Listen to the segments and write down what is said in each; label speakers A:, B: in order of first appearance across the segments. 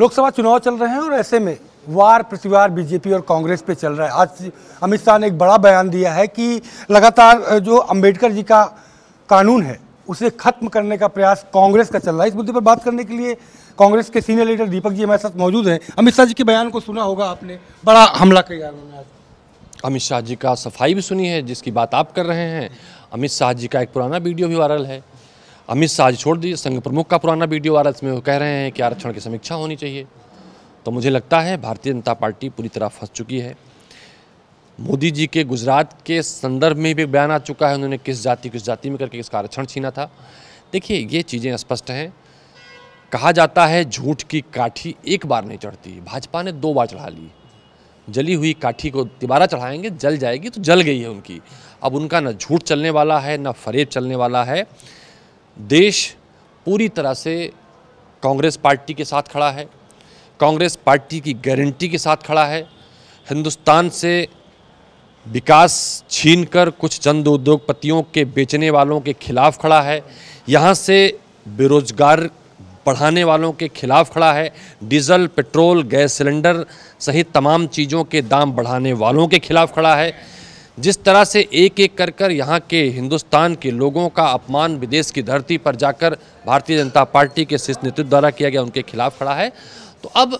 A: लोकसभा चुनाव चल रहे हैं और ऐसे में वार प्रतिवार बीजेपी और कांग्रेस पे चल रहा है आज अमित शाह ने एक बड़ा बयान दिया है कि लगातार जो अंबेडकर जी का कानून है उसे खत्म करने का प्रयास कांग्रेस का चल रहा है इस मुद्दे पर बात करने के लिए कांग्रेस के सीनियर लीडर दीपक जी हमारे साथ मौजूद हैं अमित शाह जी के बयान को सुना होगा आपने
B: बड़ा हमला किया अमित शाह जी का सफाई भी सुनी है जिसकी बात आप कर रहे हैं अमित शाह जी का एक पुराना वीडियो भी वायरल है अमित शाह आज छोड़ दिए संघ प्रमुख का पुराना वीडियो आ रहा है इसमें वो कह रहे हैं कि आरक्षण की समीक्षा होनी चाहिए तो मुझे लगता है भारतीय जनता पार्टी पूरी तरह फंस चुकी है मोदी जी के गुजरात के संदर्भ में भी बयान आ चुका है उन्होंने किस जाति किस जाति में करके इसका आरक्षण छीना था देखिए ये चीज़ें स्पष्ट हैं कहा जाता है झूठ की काठी एक बार नहीं चढ़ती भाजपा ने दो बार चढ़ा ली जली हुई काठी को दोबारा चढ़ाएंगे जल जाएगी तो जल गई है उनकी अब उनका ना झूठ चलने वाला है ना फरेब चलने वाला है देश पूरी तरह से कांग्रेस पार्टी के साथ खड़ा है कांग्रेस पार्टी की गारंटी के साथ खड़ा है हिंदुस्तान से विकास छीनकर कुछ चंद उद्योगपतियों के बेचने वालों के खिलाफ खड़ा है यहाँ से बेरोजगार बढ़ाने वालों के खिलाफ खड़ा है डीजल पेट्रोल गैस सिलेंडर सहित तमाम चीज़ों के दाम बढ़ाने वालों के खिलाफ खड़ा है जिस तरह से एक एक कर कर यहाँ के हिंदुस्तान के लोगों का अपमान विदेश की धरती पर जाकर भारतीय जनता पार्टी के शीर्ष नेतृत्व द्वारा किया गया उनके खिलाफ खड़ा है तो अब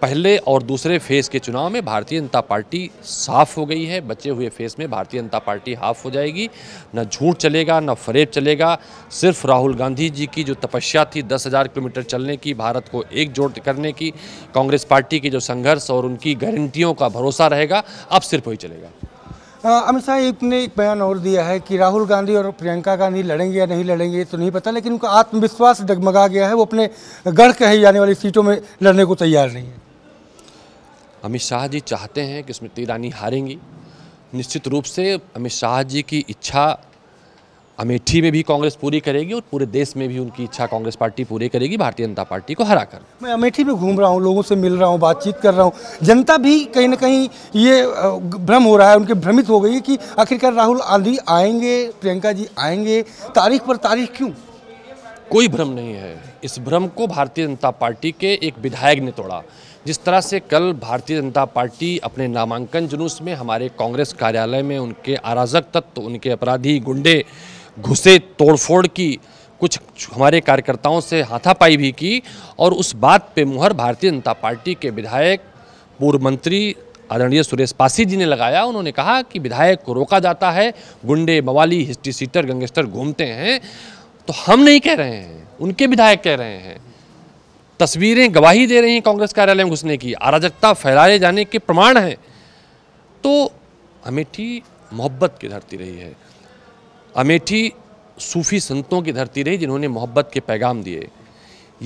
B: पहले और दूसरे फेज़ के चुनाव में भारतीय जनता पार्टी साफ हो गई है बचे हुए फेज़ में भारतीय जनता पार्टी हाफ हो जाएगी न झूठ चलेगा न फरेब चलेगा सिर्फ राहुल गांधी जी की जो तपस्या थी दस हज़ार किलोमीटर चलने की भारत को एकजुट करने की कांग्रेस पार्टी की जो संघर्ष और उनकी गारंटियों का भरोसा रहेगा अब सिर्फ वही चलेगा
A: अमित शाह एक ने एक बयान और दिया है कि राहुल गांधी और प्रियंका गांधी लड़ेंगे या नहीं लड़ेंगे तो नहीं पता लेकिन उनका आत्मविश्वास डगमगा गया है वो अपने गढ़ ही जाने वाली सीटों में लड़ने को तैयार नहीं है
B: अमित शाह जी चाहते हैं कि स्मृति ईरानी हारेंगी निश्चित रूप से अमित शाह जी की इच्छा अमेठी में भी कांग्रेस पूरी करेगी और पूरे देश में भी उनकी इच्छा कांग्रेस पार्टी पूरी करेगी भारतीय जनता पार्टी को हरा कर
A: मैं अमेठी में घूम रहा हूँ लोगों से मिल रहा हूँ बातचीत कर रहा हूँ जनता भी कहीं ना कहीं ये भ्रम हो रहा है उनके भ्रमित हो गई है कि आखिरकार राहुल गांधी आएंगे
B: प्रियंका जी आएंगे तारीख पर तारीख क्यों कोई भ्रम नहीं है इस भ्रम को भारतीय जनता पार्टी के एक विधायक ने तोड़ा जिस तरह से कल भारतीय जनता पार्टी अपने नामांकन जुलूस में हमारे कांग्रेस कार्यालय में उनके अराजक तत्व उनके अपराधी गुंडे घुसे तोड़फोड़ की कुछ हमारे कार्यकर्ताओं से हाथापाई भी की और उस बात पे मुहर भारतीय जनता पार्टी के विधायक पूर्व मंत्री आदरणीय सुरेश पासी जी ने लगाया उन्होंने कहा कि विधायक को रोका जाता है गुंडे मवाली हिस्ट्री सीटर गंगेस्टर घूमते हैं तो हम नहीं कह रहे हैं उनके विधायक कह रहे हैं तस्वीरें गवाही दे रही हैं कांग्रेस कार्यालय में घुसने की अराजकता फैलाए जाने के प्रमाण हैं तो अमेठी मोहब्बत की धरती रही है अमेठी सूफी संतों की धरती रही जिन्होंने मोहब्बत के पैगाम दिए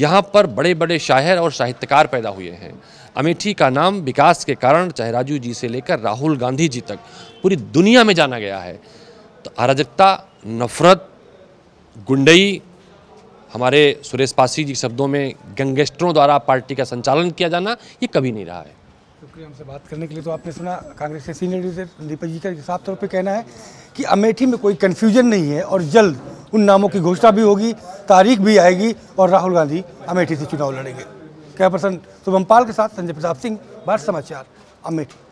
B: यहाँ पर बड़े बड़े शायर और साहित्यकार पैदा हुए हैं अमेठी का नाम विकास के कारण चाहे राजू जी से लेकर राहुल गांधी जी तक पूरी दुनिया में जाना गया है तो अराजकता नफरत गुंडई हमारे सुरेश पासी जी शब्दों में गंगेस्टरों द्वारा पार्टी का संचालन किया जाना ये कभी नहीं रहा है
A: शुक्रिया हमसे बात करने के लिए तो आपने सुना कांग्रेस के सीनियर लीडर दीपक जी का साफ तौर पे कहना है कि अमेठी में कोई कन्फ्यूजन नहीं है और जल्द उन नामों की घोषणा भी होगी तारीख भी आएगी और राहुल गांधी अमेठी से चुनाव लड़ेंगे कैपर्सन शुभम पाल के साथ संजय प्रताप सिंह भारत समाचार अमेठी